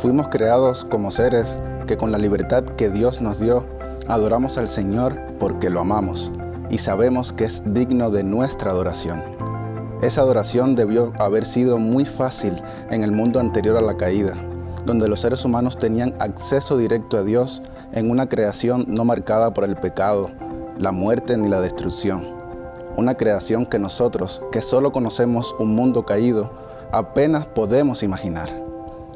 Fuimos creados como seres que con la libertad que Dios nos dio, adoramos al Señor porque lo amamos y sabemos que es digno de nuestra adoración. Esa adoración debió haber sido muy fácil en el mundo anterior a la caída, donde los seres humanos tenían acceso directo a Dios en una creación no marcada por el pecado, la muerte ni la destrucción. Una creación que nosotros, que solo conocemos un mundo caído, apenas podemos imaginar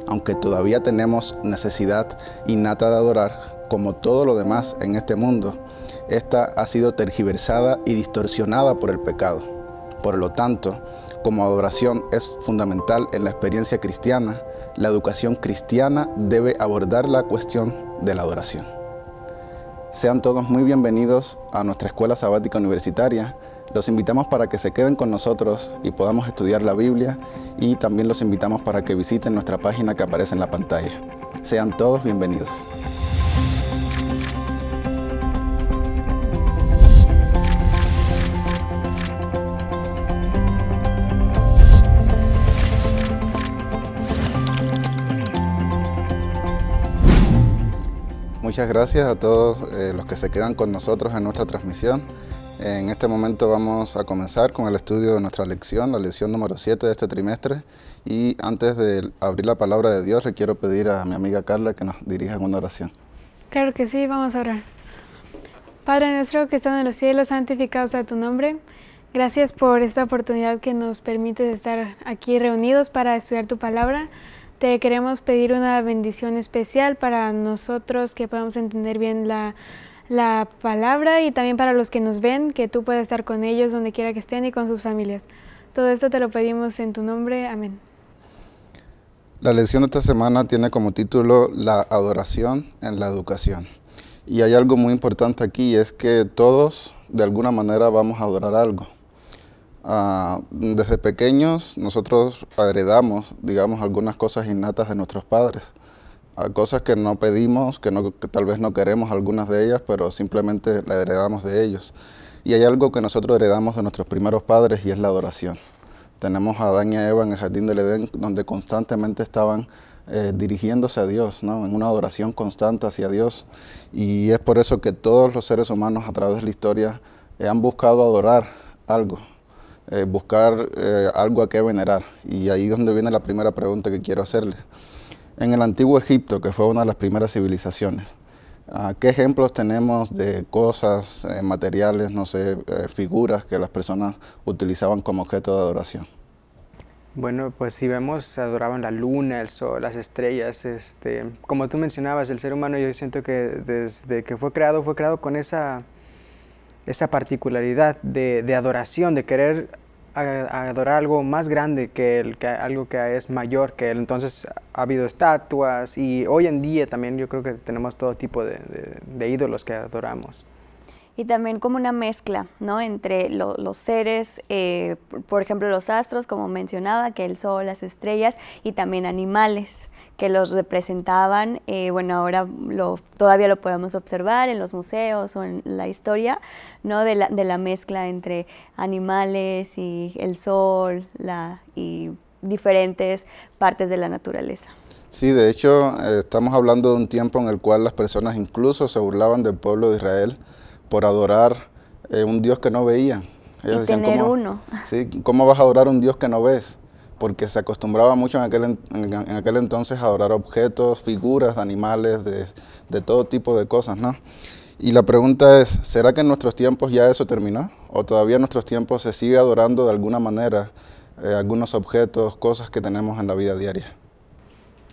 aunque todavía tenemos necesidad innata de adorar, como todo lo demás en este mundo, esta ha sido tergiversada y distorsionada por el pecado. Por lo tanto, como adoración es fundamental en la experiencia cristiana, la educación cristiana debe abordar la cuestión de la adoración. Sean todos muy bienvenidos a nuestra Escuela Sabática Universitaria. Los invitamos para que se queden con nosotros y podamos estudiar la Biblia y también los invitamos para que visiten nuestra página que aparece en la pantalla. Sean todos bienvenidos. muchas gracias a todos eh, los que se quedan con nosotros en nuestra transmisión. En este momento vamos a comenzar con el estudio de nuestra lección, la lección número 7 de este trimestre. Y antes de abrir la palabra de Dios, le quiero pedir a mi amiga Carla que nos dirija en una oración. Claro que sí, vamos a orar. Padre nuestro que estás en los cielos, santificado sea tu nombre. Gracias por esta oportunidad que nos permites estar aquí reunidos para estudiar tu palabra. Te queremos pedir una bendición especial para nosotros que podamos entender bien la, palabra y también para los que nos ven, que tú puedas estar con ellos donde quiera que estén y con sus familias. Todo esto te lo pedimos en tu nombre. Amén. La lección de esta semana tiene como título La adoración en la educación. Y hay algo muy importante aquí, es que todos de alguna manera vamos a adorar algo. Ah, desde pequeños nosotros heredamos, digamos, algunas cosas innatas de nuestros padres, ah, cosas que no pedimos, que, tal vez no queremos algunas de ellas, pero simplemente la heredamos de ellos. Y hay algo que nosotros heredamos de nuestros primeros padres y es la adoración. Tenemos a Adán y Eva en el jardín del Edén, donde constantemente estaban eh, dirigiéndose a Dios, en una adoración constante hacia Dios. Y es por eso que todos los seres humanos a través de la historia han buscado adorar algo, eh, buscar eh, algo a qué venerar. Y ahí es donde viene la primera pregunta que quiero hacerles. En el antiguo Egipto, que fue una de las primeras civilizaciones, ¿qué ejemplos tenemos de cosas, eh, materiales, no sé, figuras que las personas utilizaban como objeto de adoración? Bueno, pues si vemos, adoraban la luna, el sol, las estrellas. Este, como tú mencionabas, el ser humano yo siento que desde que fue creado, fue creado con esa esa particularidad de, adoración, de querer adorar algo más grande que, el, que algo que es mayor que él. Entonces ha habido estatuas y hoy en día también yo creo que tenemos todo tipo de, ídolos que adoramos. Y también como una mezcla, ¿no? Entre los seres, eh, por ejemplo, los astros, como mencionaba, que el sol, las estrellas, y también animales que los representaban. Eh, bueno, ahora lo, todavía lo podemos observar en los museos o en la historia, ¿no? De la, mezcla entre animales y el sol la, y diferentes partes de la naturaleza. Sí, de hecho, eh, estamos hablando de un tiempo en el cual las personas incluso se burlaban del pueblo de Israel por adorar eh, un Dios que no veían. Ellos uno. ¿sí? ¿Cómo vas a adorar un Dios que no ves? porque se acostumbraba mucho en aquel, en, aquel entonces a adorar objetos, figuras, animales, de, de todo tipo de cosas, ¿no? Y la pregunta es, ¿será que en nuestros tiempos ya eso terminó? ¿O todavía en nuestros tiempos se sigue adorando de alguna manera eh, algunos objetos, cosas que tenemos en la vida diaria?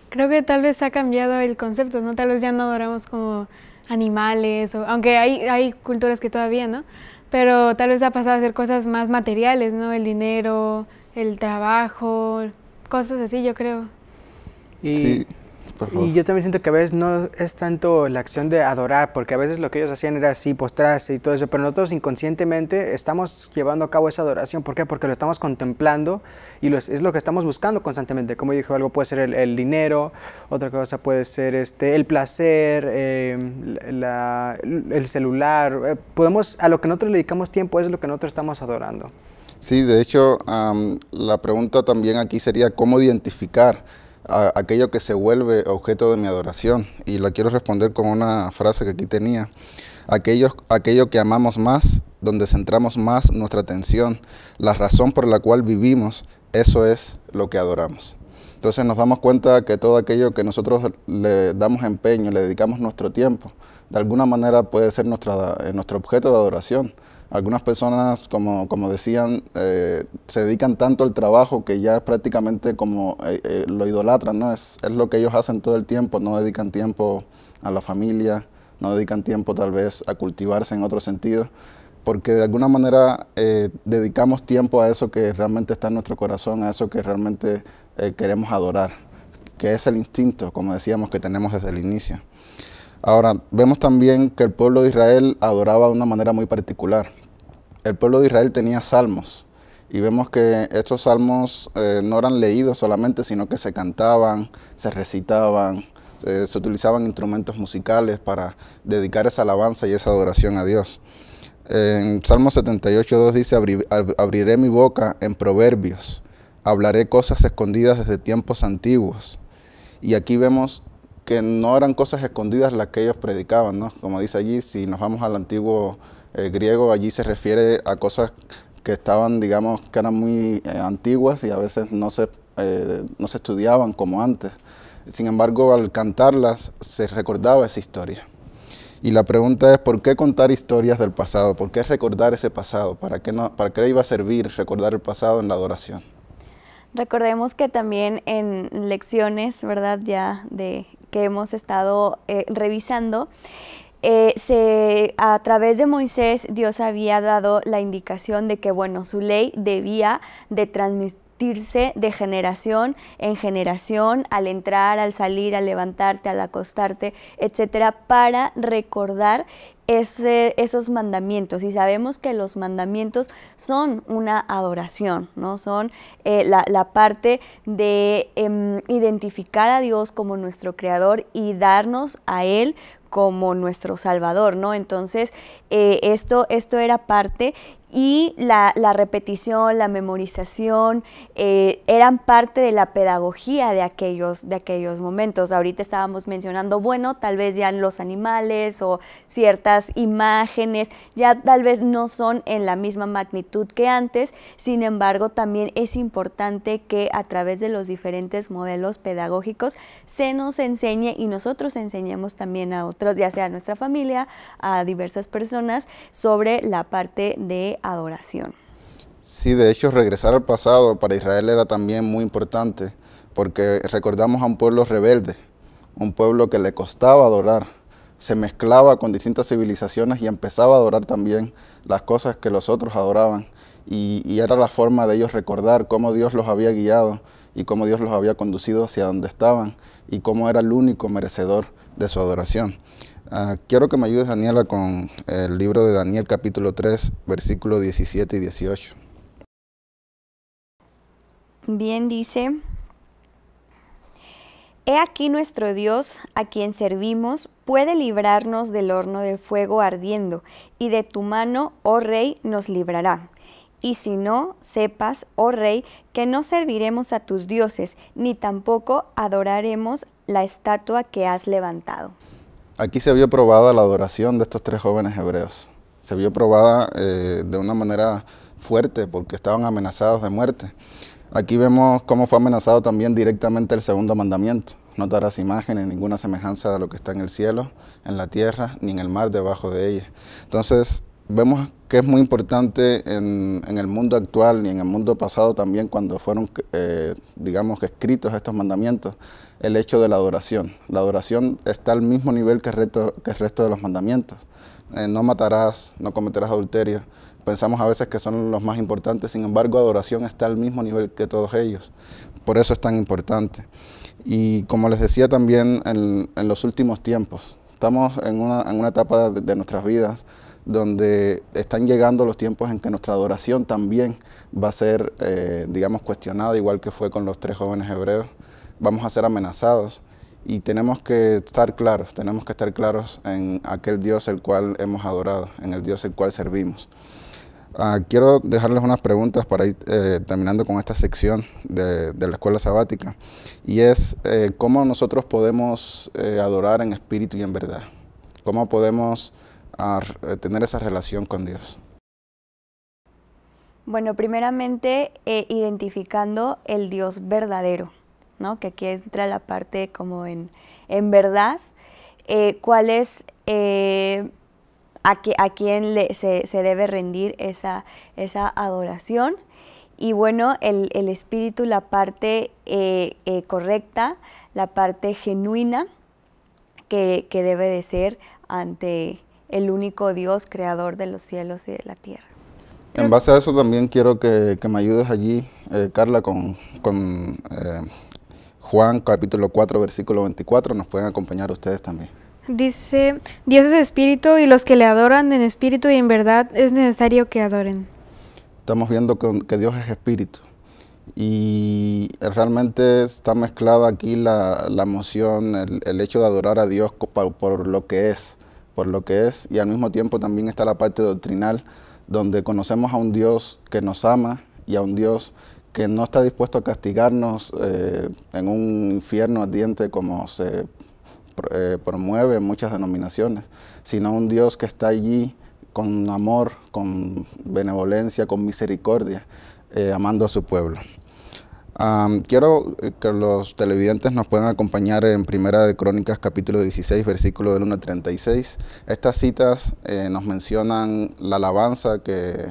Creo que tal vez ha cambiado el concepto, ¿no? Tal vez ya no adoramos como animales, o, aunque hay, hay culturas que todavía, ¿no? Pero tal vez ha pasado a ser cosas más materiales, ¿no? El dinero, el trabajo, cosas así, yo creo. Y, sí, y yo también siento que a veces no es tanto la acción de adorar, porque a veces lo que ellos hacían era así, postrarse y todo eso, pero nosotros inconscientemente estamos llevando a cabo esa adoración. ¿Por qué? Porque lo estamos contemplando y es lo que estamos buscando constantemente. Como dijo, algo puede ser el, dinero, otra cosa puede ser este, el placer, em, el celular. Eh, podemos, a lo que nosotros le dedicamos tiempo, es lo que nosotros estamos adorando. Sí, de hecho, la pregunta también aquí sería cómo identificar aquello que se vuelve objeto de mi adoración. Y la quiero responder con una frase que aquí tenía. Aquellos, aquello que amamos más, donde centramos más nuestra atención, la razón por la cual vivimos, eso es lo que adoramos. Entonces nos damos cuenta que todo aquello que nosotros le damos empeño, le dedicamos nuestro tiempo, de alguna manera puede ser nuestra, eh, nuestro objeto de adoración. Algunas personas, como, como decían, eh, se dedican tanto al trabajo que ya es prácticamente como eh, lo idolatran, ¿no? Es, es, lo que ellos hacen todo el tiempo, no dedican tiempo a la familia, no dedican tiempo tal vez a cultivarse en otro sentido, porque de alguna manera dedicamos tiempo a eso que realmente está en nuestro corazón, a eso que realmente eh, queremos adorar, que es el instinto, como decíamos, que tenemos desde el inicio. Ahora, vemos también que el pueblo de Israel adoraba de una manera muy particular. El pueblo de Israel tenía salmos y vemos que estos salmos eh, no eran leídos solamente, sino que se cantaban, se recitaban, eh, se utilizaban instrumentos musicales para dedicar esa alabanza y esa adoración a Dios. En Salmo 2 dice, abriré mi boca en proverbios hablaré cosas escondidas desde tiempos antiguos. Y aquí vemos que no eran cosas escondidas las que ellos predicaban, ¿no? Como dice allí, si nos vamos al antiguo eh, griego, allí se refiere a cosas que estaban, digamos, que eran muy eh, antiguas y a veces eh, no se, estudiaban como antes. Sin embargo, al cantarlas se recordaba esa historia. Y la pregunta es, ¿por qué contar historias del pasado? ¿Por qué recordar ese pasado? ¿Para qué, no, para qué iba a servir recordar el pasado en la adoración? Recordemos que también en lecciones, ¿verdad? Ya de que hemos estado eh, revisando, eh, se, a través de Moisés Dios había dado la indicación de que, bueno, su ley debía de transmitirse de generación en generación, al entrar, al salir, al levantarte, al acostarte, etcétera, para recordar esos mandamientos y sabemos que los mandamientos son una adoración, ¿no? son eh, la, parte de em, identificar a Dios como nuestro creador y darnos a Él como nuestro salvador, ¿no? Entonces, eh, esto, esto era parte y la, repetición, la memorización, eh, eran parte de la pedagogía de aquellos, de aquellos momentos. Ahorita estábamos mencionando, bueno, tal vez ya los animales o ciertas imágenes ya tal vez no son en la misma magnitud que antes, sin embargo también es importante que a través de los diferentes modelos pedagógicos se nos enseñe y nosotros enseñemos también a otros, ya sea a nuestra familia, a diversas personas, sobre la parte de adoración. Sí, de hecho regresar al pasado para Israel era también muy importante porque recordamos a un pueblo rebelde, un pueblo que le costaba adorar, se mezclaba con distintas civilizaciones y empezaba a adorar también las cosas que los otros adoraban. Y, era la forma de ellos recordar cómo Dios los había guiado y cómo Dios los había conducido hacia donde estaban y cómo era el único merecedor de su adoración. Ah, quiero que me ayudes, Daniela, con el libro de Daniel capítulo 3, versículos 17 y 18. Bien dice He aquí nuestro Dios, a quien servimos, puede librarnos del horno del fuego ardiendo, y de tu mano, oh rey, nos librará. Y si no, sepas, oh rey, que no serviremos a tus dioses, ni tampoco adoraremos la estatua que has levantado. Aquí se vio probada la adoración de estos tres jóvenes hebreos. Se vio probada eh, de una manera fuerte porque estaban amenazados de muerte. Aquí vemos cómo fue amenazado también directamente el segundo mandamiento. No darás imágenes, ninguna semejanza de lo que está en el cielo, en la tierra, ni en el mar debajo de ella. Entonces, vemos que es muy importante en, el mundo actual y en el mundo pasado también cuando fueron, eh, digamos, escritos estos mandamientos, el hecho de la adoración. La adoración está al mismo nivel que el resto, de los mandamientos. Eh, no matarás, no cometerás adulterio, pensamos a veces que son los más importantes, sin embargo, adoración está al mismo nivel que todos ellos. Por eso es tan importante. Y como les decía también en, los últimos tiempos, estamos en una, en una etapa de, nuestras vidas donde están llegando los tiempos en que nuestra adoración también va a ser, eh, digamos, cuestionada, igual que fue con los tres jóvenes hebreos. Vamos a ser amenazados y tenemos que estar claros, tenemos que estar claros en aquel Dios el cual hemos adorado, en el Dios el cual servimos. Ah, quiero dejarles unas preguntas para ir eh, terminando con esta sección de, la escuela sabática y es eh, cómo nosotros podemos eh, adorar en espíritu y en verdad, cómo podemos ah, tener esa relación con Dios. Bueno, primeramente identificando el Dios verdadero, ¿no? que aquí entra la parte como en, en verdad, cuál es a, quién quien se, debe rendir esa, adoración. Y bueno, el, espíritu, la parte eh, eh, correcta, la parte genuina que, debe de ser ante el único Dios, creador de los cielos y de la tierra. En base a eso también quiero que, me ayudes allí, eh, Carla, con, Juan capítulo 4, versículo 24. Nos pueden acompañar ustedes también. Dice, Dios es espíritu y los que le adoran en espíritu y en verdad es necesario que adoren. Estamos viendo que, Dios es espíritu y realmente está mezclada aquí la, emoción, el, hecho de adorar a Dios por, lo que es, por lo que es, y al mismo tiempo también está la parte doctrinal, donde conocemos a un Dios que nos ama y a un Dios que no está dispuesto a castigarnos eh, en un infierno ardiente como se eh, promueve muchas denominaciones, sino un Dios que está allí con amor, con benevolencia, con misericordia, eh, amando a su pueblo. quiero eh, que los televidentes nos puedan acompañar en Primera de Crónicas capítulo 16, versículo del 1 al 36. Estas citas nos mencionan la alabanza que,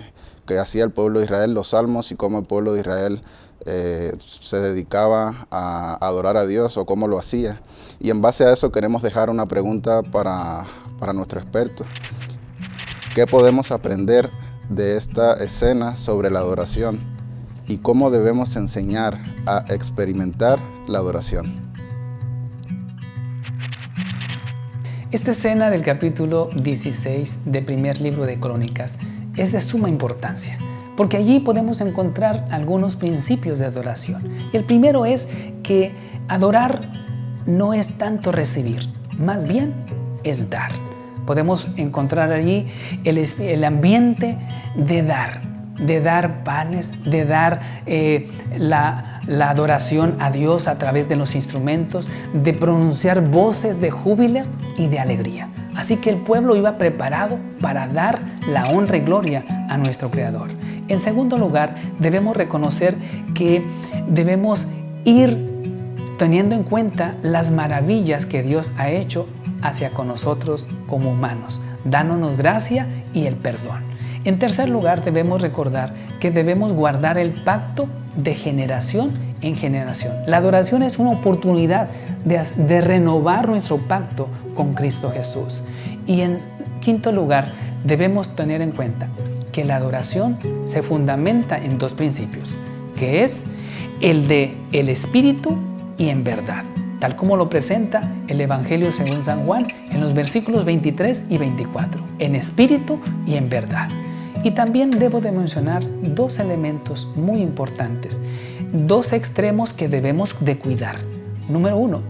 que hacía el pueblo de Israel, los salmos y cómo el pueblo de Israel eh, se dedicaba a adorar a Dios o cómo lo hacía. Y en base a eso queremos dejar una pregunta para, para nuestro experto. ¿Qué podemos aprender de esta escena sobre la adoración y cómo debemos enseñar a experimentar la adoración? Esta escena del capítulo 16 del primer libro de Crónicas es de suma importancia porque allí podemos encontrar algunos principios de adoración. el primero es que adorar no es tanto recibir, más bien es dar. Podemos encontrar allí el, ambiente de dar, de dar panes, de dar eh, la, la adoración a Dios a través de los instrumentos, de pronunciar voces de júbilo y de alegría. Así que el pueblo iba preparado para dar la honra y gloria a nuestro Creador. En segundo lugar, debemos reconocer que debemos ir teniendo en cuenta las maravillas que Dios ha hecho hacia con nosotros como humanos, dándonos gracia y el perdón. En tercer lugar, debemos recordar que debemos guardar el pacto de generación en generación. La adoración es una oportunidad de, de renovar nuestro pacto con Cristo Jesús. Y en quinto lugar, debemos tener en cuenta que la adoración se fundamenta en dos principios, que es el de el espíritu y en verdad, tal como lo presenta el Evangelio según San Juan en los versículos 23 y 24, en espíritu y en verdad. Y también debo de mencionar dos elementos muy importantes, dos extremos que debemos de cuidar. Número uno,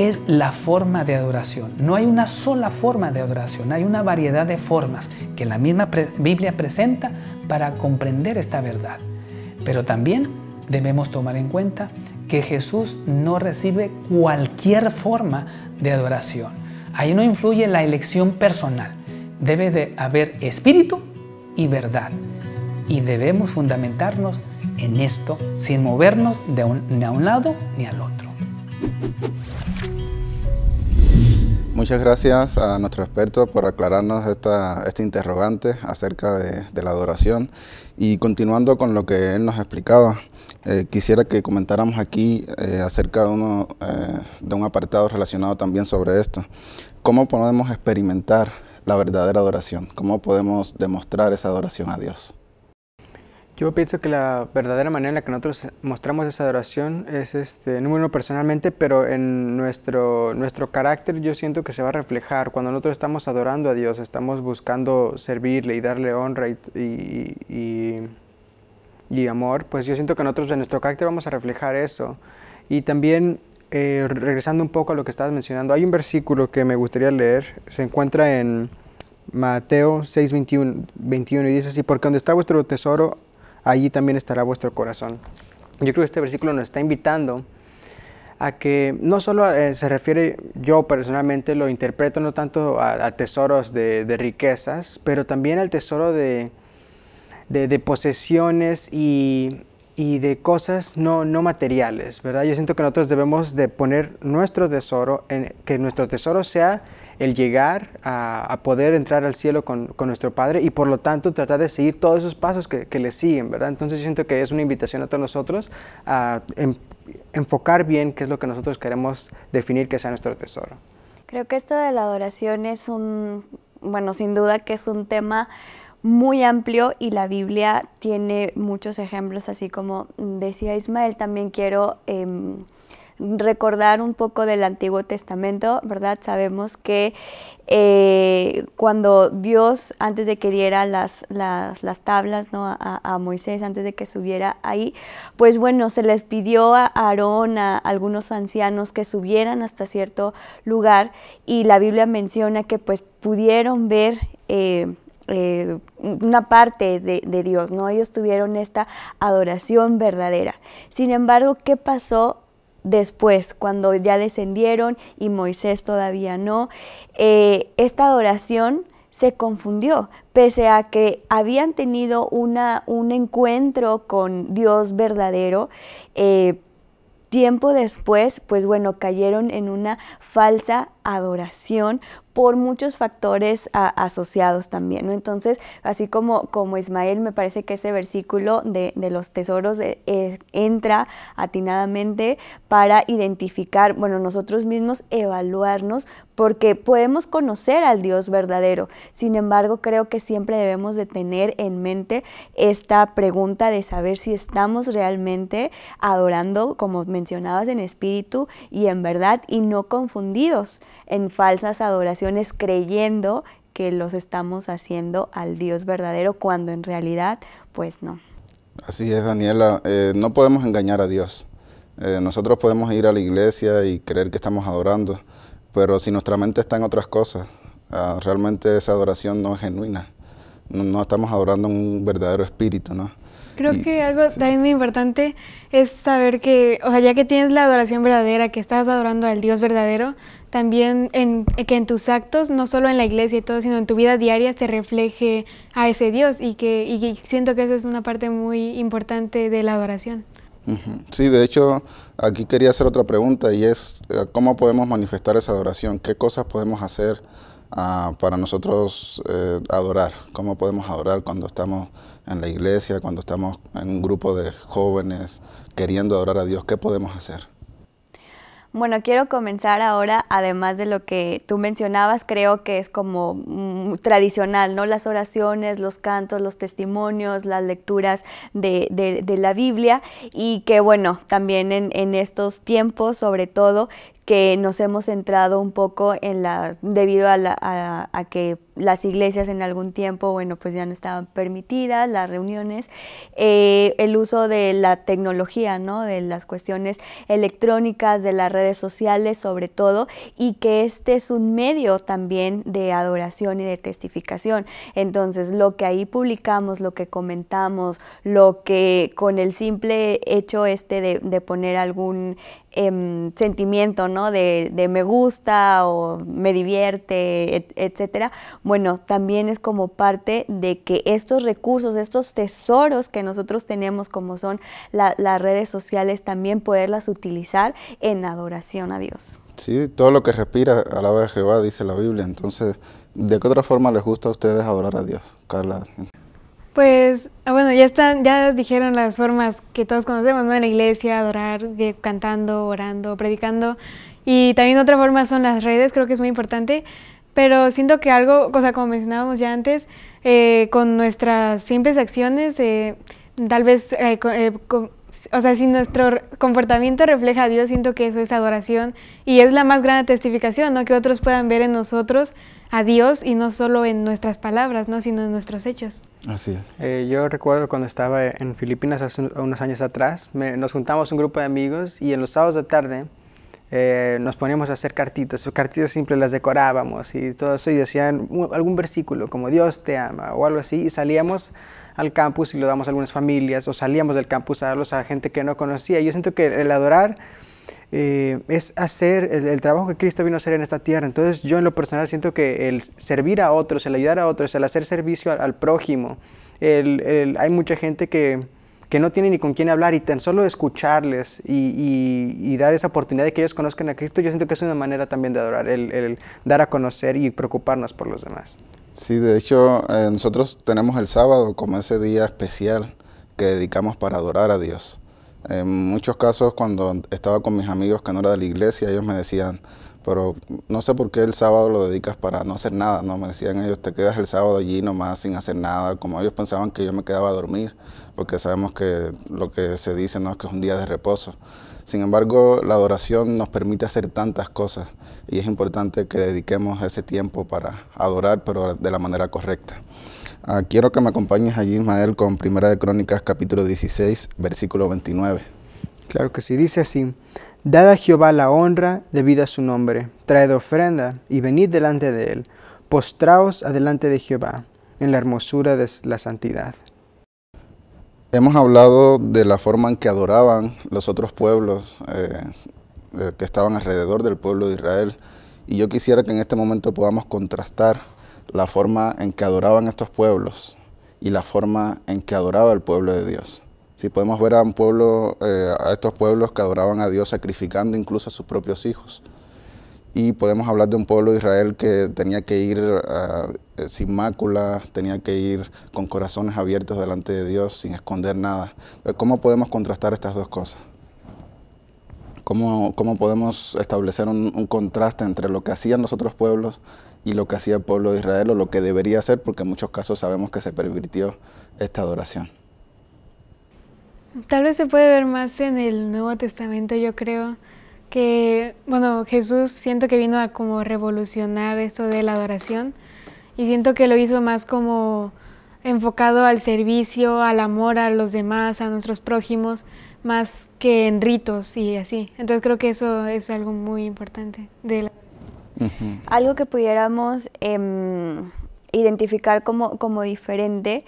es la forma de adoración. No hay una sola forma de adoración, hay una variedad de formas que la misma Biblia presenta para comprender esta verdad. Pero también debemos tomar en cuenta que Jesús no recibe cualquier forma de adoración. Ahí no influye la elección personal. Debe de haber espíritu y verdad. Y debemos fundamentarnos en esto sin movernos de ni a un lado ni al otro. Muchas gracias a nuestro experto por aclararnos esta, este interrogante acerca de, la adoración. Y continuando con lo que él nos explicaba, eh, quisiera que comentáramos aquí eh, acerca de, uno, eh, de un apartado relacionado también sobre esto. ¿Cómo podemos experimentar la verdadera adoración? ¿Cómo podemos demostrar esa adoración a Dios? Yo pienso que la verdadera manera en la que nosotros mostramos esa adoración es, este, número personalmente, pero en nuestro, nuestro carácter yo siento que se va a reflejar. Cuando nosotros estamos adorando a Dios, estamos buscando servirle y darle honra y, y, y, amor, pues yo siento que nosotros en nuestro carácter vamos a reflejar eso. Y también, eh, regresando un poco a lo que estabas mencionando, hay un versículo que me gustaría leer, se encuentra en... Mateo 6, 21, 21 y dice así, porque donde está vuestro tesoro, allí también estará vuestro corazón. Yo creo que este versículo nos está invitando a que no solo eh, se refiere, yo personalmente lo interpreto no tanto a, tesoros de, riquezas, pero también al tesoro de, posesiones y, de cosas no, no materiales, ¿verdad? Yo siento que nosotros debemos de poner nuestro tesoro, en, que nuestro tesoro sea el llegar a, poder entrar al cielo con, nuestro Padre y por lo tanto tratar de seguir todos esos pasos que, le siguen, ¿verdad? Entonces siento que es una invitación a todos nosotros a em, enfocar bien qué es lo que nosotros queremos definir que sea nuestro tesoro. Creo que esto de la adoración es un, bueno, sin duda que es un tema muy amplio y la Biblia tiene muchos ejemplos, así como decía Ismael, también quiero... Em, recordar un poco del Antiguo Testamento, ¿verdad? Sabemos que eh, cuando Dios, antes de que diera las, las, tablas ¿no? a, Moisés, antes de que subiera ahí, pues bueno, se les pidió a Aarón, a algunos ancianos, que subieran hasta cierto lugar y la Biblia menciona que pues pudieron ver... Eh, eh, una parte de, de Dios, ¿no? Ellos tuvieron esta adoración verdadera. Sin embargo, ¿qué pasó después, cuando ya descendieron y Moisés todavía no, eh, esta adoración se confundió, pese a que habían tenido una, un encuentro con Dios verdadero. Eh, tiempo después, pues bueno, cayeron en una falsa adoración por muchos factores asociados también. Entonces, así como, como Ismael, me parece que ese versículo de, los tesoros eh, eh, entra atinadamente para identificar, bueno, nosotros mismos evaluarnos, porque podemos conocer al Dios verdadero. Sin embargo, creo que siempre debemos de tener en mente esta pregunta de saber si estamos realmente adorando, como mencionabas, en espíritu y en verdad, y no confundidos en falsas adoraciones creyendo que los estamos haciendo al Dios verdadero cuando en realidad pues no. Así es, Daniela, eh, no podemos engañar a Dios. Eh, nosotros podemos ir a la iglesia y creer que estamos adorando, pero si nuestra mente está en otras cosas, ah, realmente esa adoración no es genuina. No, no, estamos adorando un verdadero espíritu, ¿no? Creo que algo también muy importante es saber que, o sea, ya que tienes la adoración verdadera, que estás adorando al Dios verdadero, también en, que en tus actos, no solo en la iglesia y todo, sino en tu vida diaria, se refleje a ese Dios y que y siento que eso es una parte muy importante de la adoración. Sí, de hecho, aquí quería hacer otra pregunta y es eh, cómo podemos manifestar esa adoración, qué cosas podemos hacer ah, para nosotros eh, adorar, cómo podemos adorar cuando estamos en la iglesia, cuando estamos en un grupo de jóvenes queriendo adorar a Dios, ¿qué podemos hacer? Bueno, quiero comenzar ahora, además de lo que tú mencionabas, creo que es como mm, tradicional, ¿no? Las oraciones, los cantos, los testimonios, las lecturas de, la Biblia y que bueno, también en, en, estos tiempos, sobre todo, que nos hemos centrado un poco en las, debido a, a, que las iglesias en algún tiempo, bueno, pues ya no estaban permitidas, las reuniones, eh, el uso de la tecnología, ¿no? De las cuestiones electrónicas, de las redes sociales sobre todo, y que este es un medio también de adoración y de testificación. Entonces, lo que ahí publicamos, lo que comentamos, lo que con el simple hecho este de, de poner algún Em, sentimiento, ¿no? De, me gusta o me divierte, etcétera. Bueno, también es como parte de que estos recursos, estos tesoros que nosotros tenemos, como son las redes sociales, también poderlas utilizar en adoración a Dios. Sí, todo lo que respira alaba a Jehová, dice la Biblia. Entonces, ¿de qué otra forma les gusta a ustedes adorar a Dios, Carla? Pues, ah, bueno, ya están, ya dijeron las formas que todos conocemos, ¿no? En la iglesia, adorar, cantando, orando, predicando. Y también otra forma son las redes, creo que es muy importante. Pero siento que algo, cosa como mencionábamos ya antes, eh, con nuestras simples acciones, eh, tal vez, eh, o sea, si nuestro comportamiento refleja a Dios, siento que eso es adoración y es la más grande testificación, ¿no? Que otros puedan ver en nosotros a Dios y no solo en nuestras palabras, ¿no? sino en nuestros hechos. Así es. Eh, yo recuerdo cuando estaba en Filipinas hace unos años atrás, nos juntamos un grupo de amigos y en los sábados de tarde eh, nos poníamos a hacer cartitas. Cartitas simples, las decorábamos y todo eso y decían algún versículo como Dios te ama o algo así y salíamos al campus y lo damos a algunas familias o salíamos del campus a darlos a gente que no conocía. Yo siento que el adorar eh, es hacer el, trabajo que Cristo vino a hacer en esta tierra. Entonces yo en lo personal siento que el servir a otros, el ayudar a otros, el hacer servicio al, prójimo, el, el, hay mucha gente que, no tiene ni con quién hablar y tan solo escucharles y, y, dar esa oportunidad de que ellos conozcan a Cristo, yo siento que es una manera también de adorar, el dar a conocer y preocuparnos por los demás. Sí, de hecho, eh, nosotros tenemos el sábado como ese día especial que dedicamos para adorar a Dios. En muchos casos cuando estaba con mis amigos que no era de la iglesia, ellos me decían, pero no sé por qué el sábado lo dedicas para no hacer nada, ¿no? Me decían ellos, te quedas el sábado allí nomás sin hacer nada, como ellos pensaban que yo me quedaba a dormir, porque sabemos que lo que se dice, ¿no? Es que es un día de reposo. Sin embargo, la adoración nos permite hacer tantas cosas y es importante que dediquemos ese tiempo para adorar, pero de la manera correcta. Ah, quiero que me acompañes allí, Ismael, con Primera de Crónicas, capítulo 16, versículo 29. Claro que sí, dice así. Dad a Jehová la honra debida a su nombre, traed ofrenda y venid delante de él, postraos delante de Jehová, en la hermosura de la santidad. Hemos hablado de la forma en que adoraban los otros pueblos eh, eh, que estaban alrededor del pueblo de Israel, y yo quisiera que en este momento podamos contrastar la forma en que adoraban estos pueblos y la forma en que adoraba el pueblo de Dios. Si podemos ver a, un pueblo, eh, a estos pueblos que adoraban a Dios sacrificando incluso a sus propios hijos. Y podemos hablar de un pueblo de Israel que tenía que ir eh, sin máculas, tenía que ir con corazones abiertos delante de Dios, sin esconder nada. Eh, ¿Cómo podemos contrastar estas dos cosas? ¿Cómo, podemos establecer un, un contraste entre lo que hacían los otros pueblos y lo que hacía el pueblo de Israel o lo que debería hacer, porque en muchos casos sabemos que se pervirtió esta adoración. Tal vez se puede ver más en el Nuevo Testamento, yo creo que, bueno, Jesús siento que vino a como revolucionar esto de la adoración y siento que lo hizo más como enfocado al servicio, al amor a los demás, a nuestros prójimos, más que en ritos y así. Entonces creo que eso es algo muy importante de la algo que pudiéramos em, identificar como diferente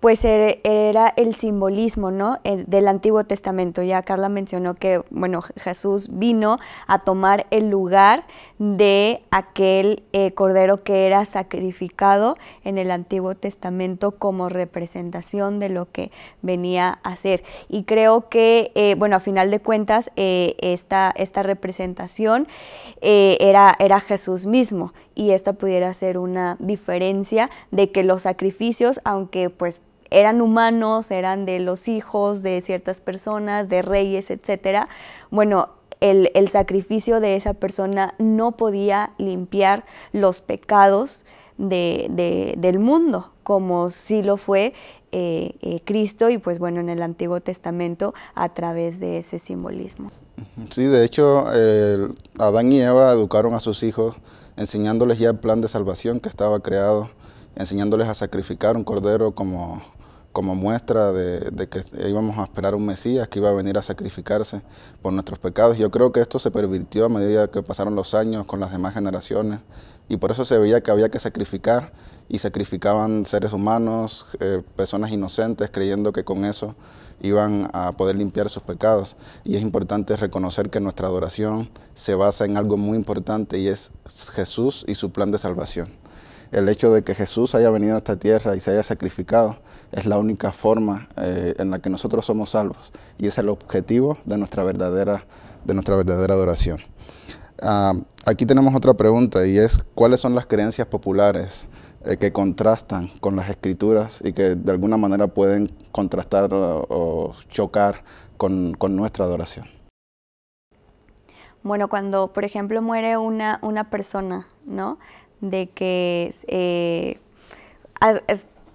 pues er, era el simbolismo ¿no? del Antiguo Testamento. Ya Carla mencionó que bueno, Jesús vino a tomar el lugar de aquel eh, cordero que era sacrificado en el Antiguo Testamento como representación de lo que venía a ser. Y creo que, eh, bueno, a final de cuentas, eh, esta, representación eh, era, era Jesús mismo y esta pudiera ser una diferencia de que los sacrificios, aunque pues eran humanos, eran de los hijos de ciertas personas, de reyes, etcétera, bueno, el, sacrificio de esa persona no podía limpiar los pecados del mundo, como sí lo fue eh, eh, Cristo y pues bueno en el Antiguo Testamento a través de ese simbolismo. Sí, de hecho Adán y Eva educaron a sus hijos enseñándoles ya el plan de salvación que estaba creado, enseñándoles a sacrificar un cordero como como muestra de, que íbamos a esperar un Mesías que iba a venir a sacrificarse por nuestros pecados. Yo creo que esto se pervirtió a medida que pasaron los años con las demás generaciones y por eso se veía que había que sacrificar y sacrificaban seres humanos, eh, personas inocentes, creyendo que con eso iban a poder limpiar sus pecados. Y es importante reconocer que nuestra adoración se basa en algo muy importante y es Jesús y su plan de salvación. El hecho de que Jesús haya venido a esta tierra y se haya sacrificado es la única forma eh, en la que nosotros somos salvos y es el objetivo de nuestra verdadera, de nuestra verdadera adoración. Ah, aquí tenemos otra pregunta y es cuáles son las creencias populares eh, que contrastan con las escrituras y que de alguna manera pueden contrastar o, chocar con, nuestra adoración. Bueno, cuando por ejemplo muere una, persona, ¿no? De que eh,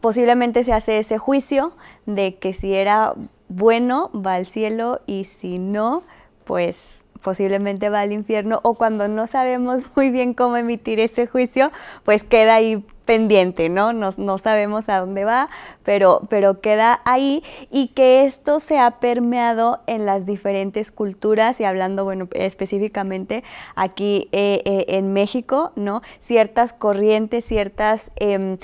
posiblemente se hace ese juicio de que si era bueno va al cielo y si no, pues posiblemente va al infierno o cuando no sabemos muy bien cómo emitir ese juicio, pues queda ahí pendiente, ¿no? No, no sabemos a dónde va, pero, pero queda ahí y que esto se ha permeado en las diferentes culturas y hablando, bueno, específicamente aquí eh, eh, en México, ¿no? Ciertas corrientes, ciertas em,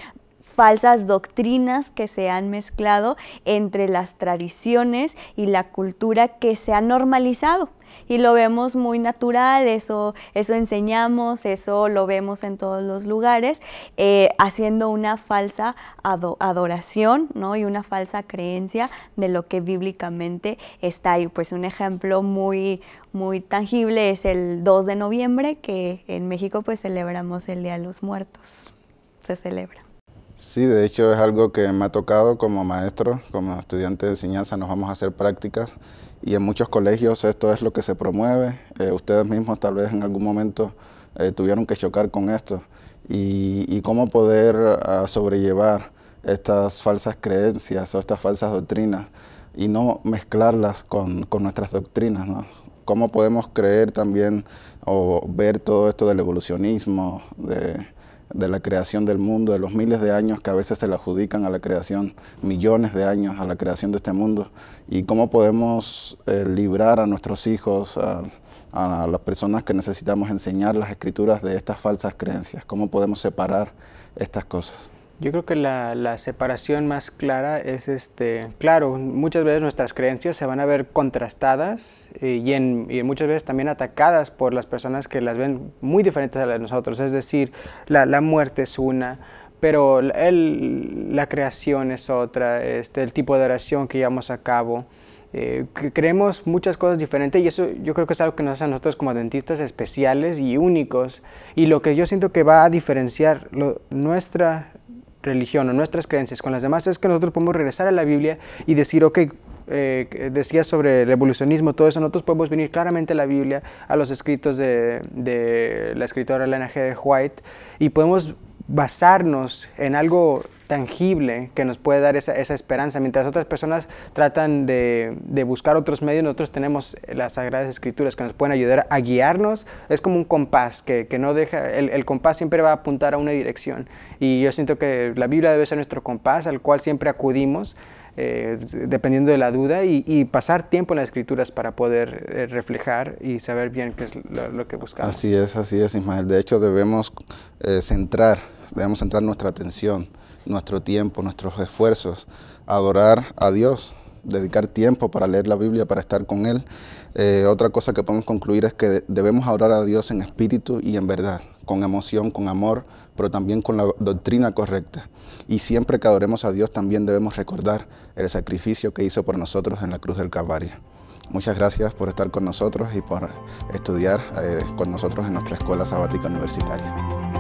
falsas doctrinas que se han mezclado entre las tradiciones y la cultura que se ha normalizado y lo vemos muy natural, eso, eso enseñamos, eso lo vemos en todos los lugares, eh, haciendo una falsa adoración ¿no? y una falsa creencia de lo que bíblicamente está ahí. Pues un ejemplo muy, muy tangible es el 2 de noviembre, que en México pues celebramos el Día de los Muertos, se celebra. Sí, de hecho es algo que me ha tocado como maestro, como estudiante de enseñanza, nos vamos a hacer prácticas y en muchos colegios esto es lo que se promueve. Eh, ustedes mismos tal vez en algún momento eh, tuvieron que chocar con esto y, cómo poder ah, sobrellevar estas falsas creencias o estas falsas doctrinas y no mezclarlas con, con nuestras doctrinas. ¿no? ¿Cómo podemos creer también o ver todo esto del evolucionismo, de de la creación del mundo, de los miles de años que a veces se le adjudican a la creación, millones de años a la creación de este mundo, y cómo podemos eh, librar a nuestros hijos, a, las personas que necesitamos enseñar las escrituras de estas falsas creencias, cómo podemos separar estas cosas. Yo creo que la, la, separación más clara es, este, claro, muchas veces nuestras creencias se van a ver contrastadas eh, y, en, y, muchas veces también atacadas por las personas que las ven muy diferentes a las de nosotros. Es decir, la, la muerte es una, pero el, la creación es otra, este, el tipo de oración que llevamos a cabo. Eh, creemos muchas cosas diferentes y eso yo creo que es algo que nos hace a nosotros como dentistas especiales y únicos. Y lo que yo siento que va a diferenciar nuestra religión o nuestras creencias con las demás es que nosotros podemos regresar a la Biblia y decir, ok, eh, decías sobre el evolucionismo, todo eso, nosotros podemos venir claramente a la Biblia, a los escritos de, de la escritora Lena G. White y podemos basarnos en algo tangible que nos puede dar esa, esperanza. Mientras otras personas tratan de, buscar otros medios, nosotros tenemos las Sagradas Escrituras que nos pueden ayudar a guiarnos. Es como un compás que, no deja, el, compás siempre va a apuntar a una dirección. Y yo siento que la Biblia debe ser nuestro compás al cual siempre acudimos. Eh, dependiendo de la duda y, pasar tiempo en las escrituras para poder eh, reflejar y saber bien qué es lo, que buscamos. Así es, así es, Ismael. De hecho, debemos eh, centrar, debemos centrar nuestra atención nuestro tiempo, nuestros esfuerzos, adorar a Dios, dedicar tiempo para leer la Biblia, para estar con Él. Eh, otra cosa que podemos concluir es que debemos adorar a Dios en espíritu y en verdad, con emoción, con amor, pero también con la doctrina correcta. Y siempre que adoremos a Dios también debemos recordar el sacrificio que hizo por nosotros en la cruz del Calvario. Muchas gracias por estar con nosotros y por estudiar eh, con nosotros en nuestra escuela sabática universitaria.